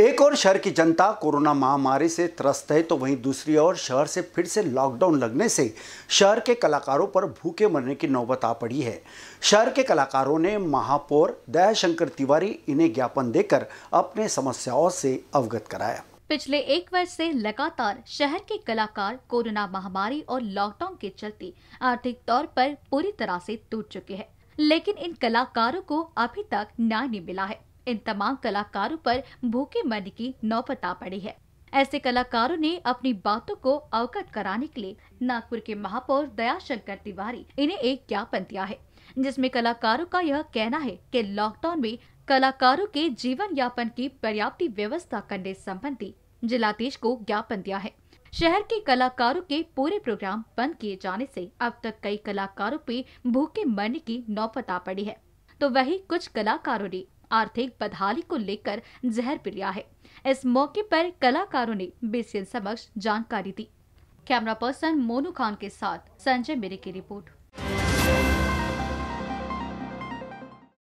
एक और शहर की जनता कोरोना महामारी से त्रस्त है तो वहीं दूसरी ओर शहर से फिर से लॉकडाउन लगने से शहर के कलाकारों पर भूखे मरने की नौबत आ पड़ी है शहर के कलाकारों ने महापौर दयाशंकर तिवारी इन्हें ज्ञापन देकर अपने समस्याओं से अवगत कराया पिछले एक वर्ष से लगातार शहर के कलाकार कोरोना महामारी और लॉकडाउन के चलते आर्थिक तौर पर पूरी तरह से टूट चुके हैं लेकिन इन कलाकारों को अभी तक न्याय नहीं मिला है इन तमाम कलाकारों पर भूखे मरने की नौबत आ पड़ी है ऐसे कलाकारों ने अपनी बातों को अवगत कराने के लिए नागपुर के महापौर दया शंकर तिवारी इन्हें एक ज्ञापन दिया है जिसमें कलाकारों का यह कहना है कि लॉकडाउन में कलाकारों के जीवन यापन की पर्याप्त व्यवस्था करने संबंधी जिलाधीश को ज्ञापन दिया है शहर के कलाकारों के पूरे प्रोग्राम बंद किए जाने से अब तक कई कलाकारों पे भूखे मरने की नौबत आ पड़ी है तो वही कुछ कलाकारों ने आर्थिक बदहाली को लेकर जहर लिया है इस मौके पर कलाकारों ने बीसीएन समक्ष जानकारी दी कैमरा पर्सन मोनू खान के साथ संजय मेरे की रिपोर्ट